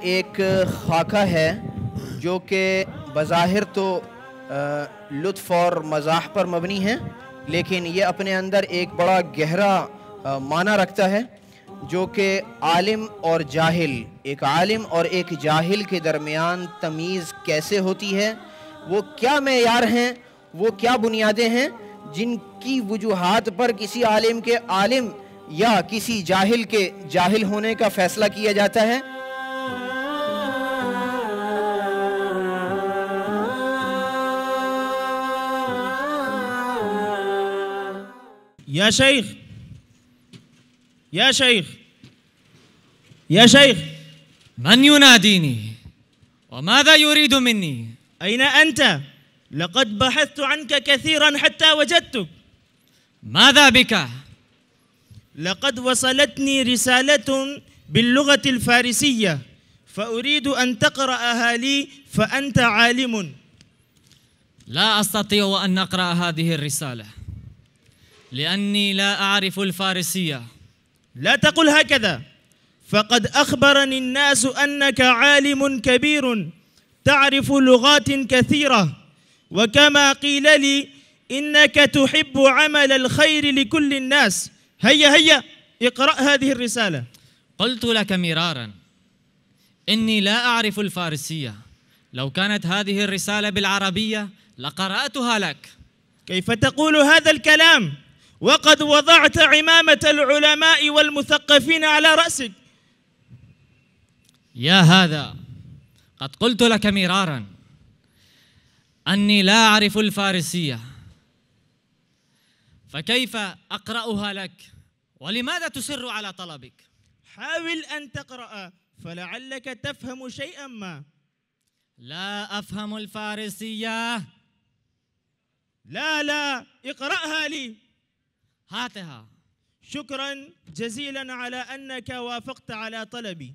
ایک خاکہ ہے جو کہ بظاہر تو لطف اور مزاح پر مبنی ہے لیکن یہ اپنے اندر ایک بڑا گہرا معنی رکھتا ہے جو کہ عالم اور جاہل ایک عالم اور ایک جاہل کے درمیان تمیز کیسے ہوتی ہے وہ کیا معیار ہیں وہ کیا بنیادیں ہیں جن کی وجوہات پر کسی عالم کے عالم یا کسی جاہل کے جاہل ہونے کا فیصلہ کیا جاتا ہے يا شيخ يا شيخ يا شيخ من يناديني وماذا يريد مني أين أنت؟ لقد بحثت عنك كثيرا حتى وجدتك ماذا بك؟ لقد وصلتني رسالة باللغة الفارسية فأريد أن تقرأها لي فأنت عالم لا أستطيع أن أقرأ هذه الرسالة لأني لا أعرف الفارسية لا تقل هكذا فقد أخبرني الناس أنك عالم كبير تعرف لغات كثيرة وكما قيل لي إنك تحب عمل الخير لكل الناس هيا هيا اقرأ هذه الرسالة قلت لك مرارا إني لا أعرف الفارسية لو كانت هذه الرسالة بالعربية لقرأتها لك كيف تقول هذا الكلام؟ وقد وضعت عمامة العلماء والمثقفين على رأسك يا هذا قد قلت لك مرارا أني لا أعرف الفارسية فكيف أقرأها لك ولماذا تسر على طلبك حاول أن تقرأ فلعلك تفهم شيئا ما لا أفهم الفارسية لا لا اقرأها لي هاتها شكرا جزيلا على أنك وافقت على طلبي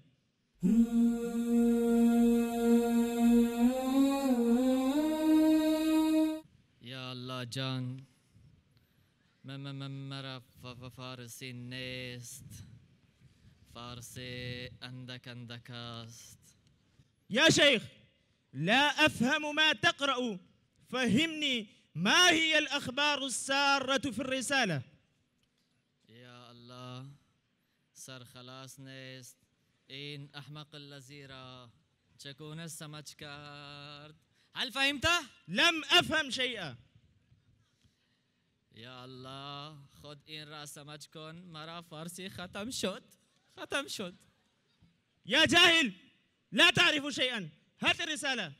يا الله جان مرا فارسي نيست فارسي عندك عندك است يا شيخ لا أفهم ما تقرأ فهمني ما هي الأخبار السارة في الرسالة سر خلاص نیست این احمق الذي را سمچ کرد هل فهمته؟ لم افهم شيئا یا الله خود این را سمچ کن مرا فارسی ختم شد ختم شد يا جاهل لا تعرف شيئا هات الرسالة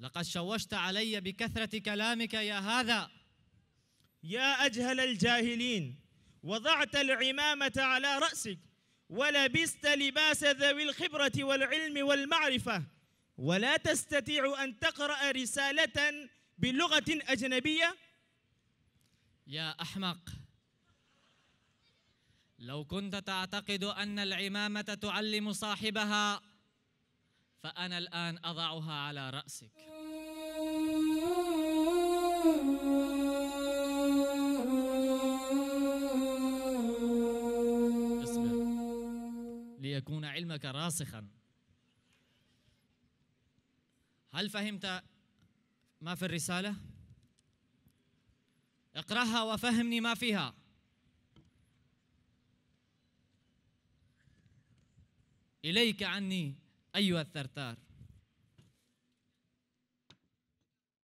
لقد شوشت علي بكثرة كلامك يا هذا يا أجهل الجاهلين وضعت العمامة على رأسك ولبست لباس ذوي الخبرة والعلم والمعرفة ولا تستطيع أن تقرأ رسالة بلغة أجنبية يا أحمق لو كنت تعتقد أن العمامة تعلم صاحبها فأنا الآن أضعها على رأسك يكون علمك راسخا هل فهمت ما في الرسالة؟ اقرأها وفهمني ما فيها إليك عني أيها الثرثار